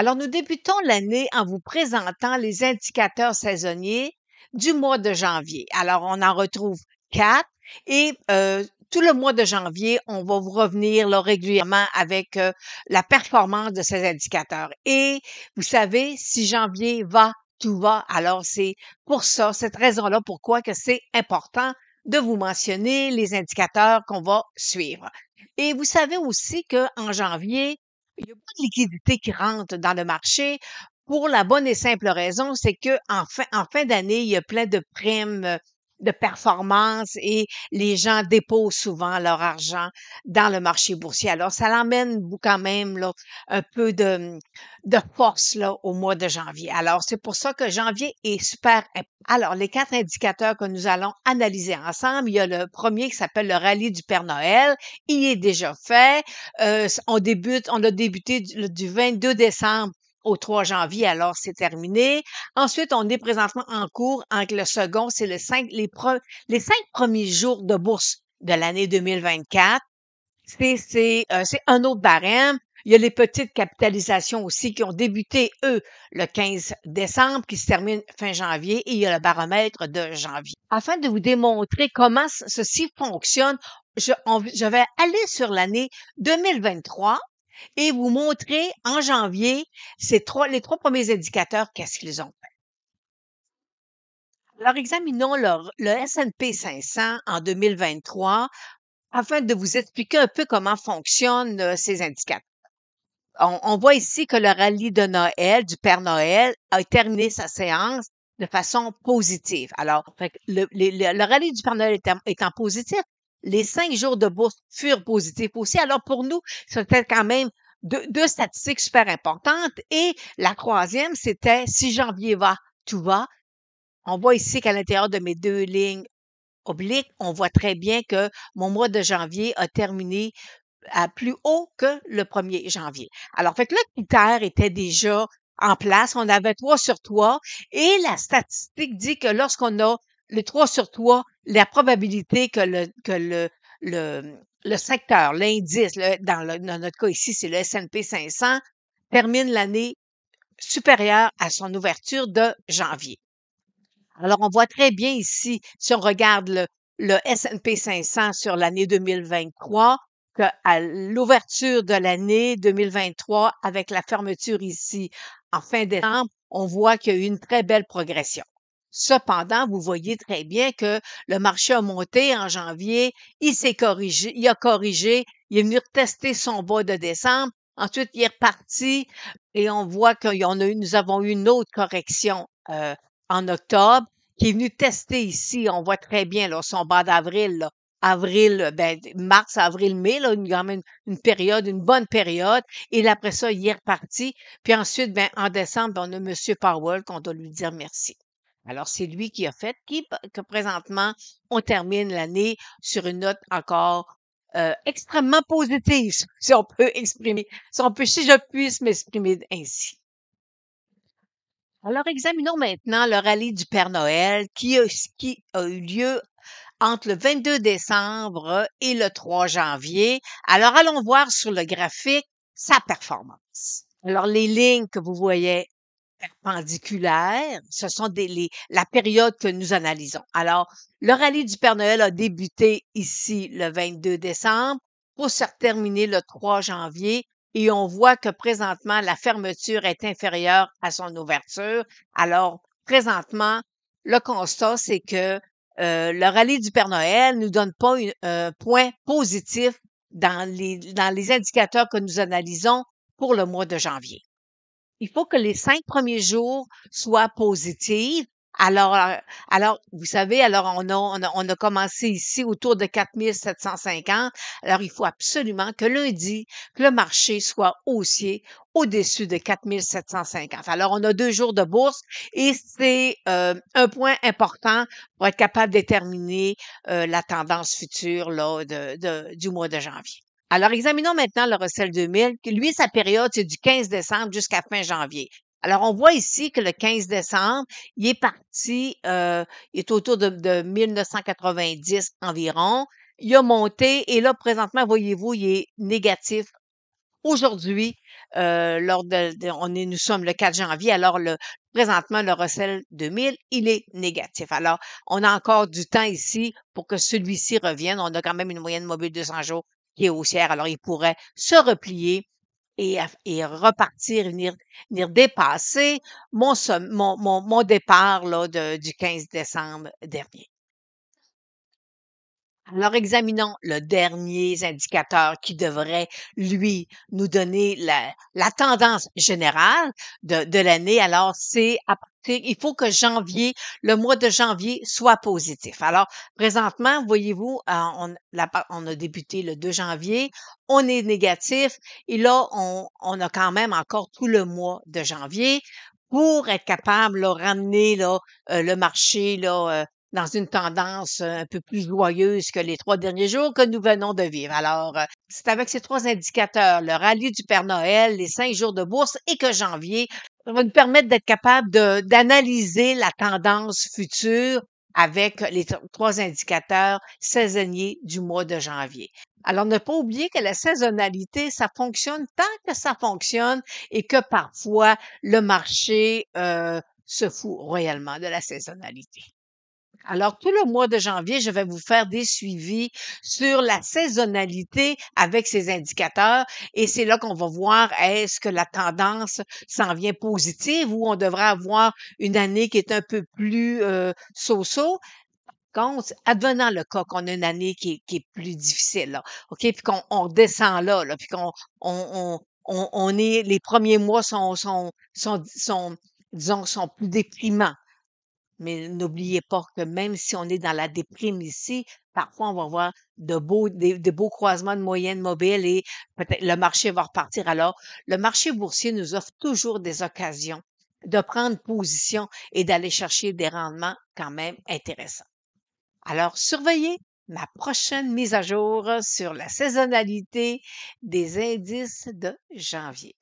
Alors, nous débutons l'année en vous présentant les indicateurs saisonniers du mois de janvier. Alors, on en retrouve quatre et euh, tout le mois de janvier, on va vous revenir régulièrement avec euh, la performance de ces indicateurs. Et vous savez, si janvier va, tout va. Alors, c'est pour ça, cette raison-là, pourquoi que c'est important de vous mentionner les indicateurs qu'on va suivre. Et vous savez aussi qu'en janvier, il n'y a pas de liquidité qui rentre dans le marché pour la bonne et simple raison, c'est que en fin, en fin d'année, il y a plein de primes euh, de performance et les gens déposent souvent leur argent dans le marché boursier. Alors, ça l'emmène quand même un peu de, mmh, de force là, au mois de janvier. Alors, c'est pour ça que janvier est super Alors, les quatre indicateurs que nous allons analyser ensemble, il y a le premier qui s'appelle le rallye du Père Noël. Il est déjà fait. Euh, on débute, on a débuté du 22 décembre au 3 janvier, alors c'est terminé. Ensuite, on est présentement en cours, avec le second, c'est le les, les cinq premiers jours de bourse de l'année 2024. C'est euh, un autre barème. Il y a les petites capitalisations aussi qui ont débuté, eux, le 15 décembre, qui se terminent fin janvier, et il y a le baromètre de janvier. Afin de vous démontrer comment ceci fonctionne, je, je vais aller sur l'année 2023 et vous montrer en janvier ces trois, les trois premiers indicateurs, qu'est-ce qu'ils ont fait. Alors, examinons le S&P 500 en 2023 afin de vous expliquer un peu comment fonctionnent euh, ces indicateurs. On, voit ici que le rallye de Noël, du Père Noël, a terminé sa séance de façon positive. Alors, le, le, le rallye du Père Noël est étant positif, les cinq jours de bourse furent positifs aussi. Alors pour nous, c'était quand même deux, statistiques super importantes. Et la troisième, c'était si janvier va, tout va. On voit ici qu'à l'intérieur de mes deux lignes obliques, on voit très bien que mon mois de janvier a terminé à plus haut que le 1er janvier. Alors, fait que le critère était déjà en place. On avait trois sur trois Et la statistique dit que lorsqu'on a les 3 sur 3, la probabilité que le, le, secteur, l'indice, dans, notre cas ici, c'est le S&P 500, termine l'année supérieure à son ouverture de janvier. Alors, on voit très bien ici, si on regarde le, le S&P 500 sur l'année 2023, qu'à l'ouverture de l'année 2023, avec la fermeture ici en fin décembre, on voit qu'il y a eu une très belle progression. Cependant, vous voyez très bien que le marché a monté en janvier, il s'est corrigé, il a corrigé, il est venu tester son bas de décembre, ensuite il est reparti et on voit que nous avons eu une autre correction euh, en octobre qui est venue tester ici, on voit très bien là, son bas d'avril, avril, ben, mars, avril, mai, là, une, quand même une période, une bonne période. Et après ça, il est reparti. Puis ensuite, ben, en décembre, ben, on a M. Powell qu'on doit lui dire merci. Alors, c'est lui qui a fait, qui, que présentement, on termine l'année sur une note encore euh, extrêmement positive, si on peut exprimer, si on peut, si je puisse m'exprimer ainsi. Alors, examinons maintenant le rallye du Père Noël qui a, qui a eu lieu entre le 22 décembre et le 3 janvier. Alors, allons voir sur le graphique sa performance. Alors, les lignes que vous voyez Perpendiculaire, ce sont des, la période que nous analysons. Alors, le rallye du Père Noël a débuté ici le 22 décembre pour se terminer le 3 janvier et on voit que présentement la fermeture est inférieure à son ouverture. Alors, présentement, le constat, c'est que euh, le rallye du Père Noël nous donne pas un point positif dans les, dans les indicateurs que nous analysons pour le mois de janvier il faut que les cinq premiers jours soient positifs. Alors, euh, alors, vous savez, alors on a, on a, commencé ici autour de 4750. Alors, il faut absolument que lundi, que le marché soit haussier au-dessus de 4750. Alors, on a deux jours de bourse et c'est euh, un point important pour être capable de déterminer euh, la tendance future là, du mois de janvier. Alors, examinons maintenant le recel 2000. Lui, sa période, c'est du 15 décembre jusqu'à fin janvier. Alors, on voit ici que le 15 décembre, il est parti, euh, il est autour de, 1990 environ. Il a monté et là, présentement, voyez-vous, il est négatif aujourd'hui, euh, lors de, on est, nous sommes le 4 janvier, alors le, présentement, le recel 2000, il est négatif. Alors, on a encore du temps ici pour que celui-ci revienne. On a quand même une moyenne mobile de jours qui Alors, il pourrait se replier et, et repartir, venir, venir dépasser mon, départ là, du 15 décembre dernier. Alors, examinons le dernier indicateur qui devrait, lui, nous donner la, tendance générale de, l'année. Alors, c'est à partir, il faut que janvier, le mois de janvier soit positif. Alors, présentement, voyez-vous, euh, on, on a débuté le 2 janvier, on est négatif et là, on, a quand même encore tout le mois de janvier pour être capable de ramener euh, le marché là, euh, dans une tendance euh, un peu plus joyeuse que les trois derniers jours que nous venons de vivre. Alors, euh, c'est avec ces trois indicateurs, le rallye du Père Noël, les cinq jours de bourse et que janvier, va nous permettre d'être capable d'analyser la tendance future avec les trois indicateurs saisonniers du mois de janvier. Alors, ne pas oublier que la saisonnalité, ça fonctionne tant que ça fonctionne et que parfois le marché euh, se fout réellement de la saisonnalité. Alors, tout le mois de janvier, je vais vous faire des suivis sur la saisonnalité avec ces indicateurs et c'est là qu'on va voir est-ce que la tendance s'en vient positive ou on devrait avoir une année qui est un peu plus euh, so-so contre, advenant le cas qu'on a une année qui, est plus difficile, OK, puis qu'on on descend là, puis qu'on on, on, on, est, les premiers mois sont, sont, sont, sont disons, sont plus déprimants. Mais n'oubliez pas que même si on est dans la déprime ici, parfois on va avoir de beaux, des, beaux croisements de moyennes mobiles et peut-être le marché va repartir. Alors, le marché boursier nous offre toujours des occasions de prendre position et d'aller chercher des rendements quand même intéressants. Alors, surveillez ma prochaine mise à jour sur la saisonnalité des indices de janvier.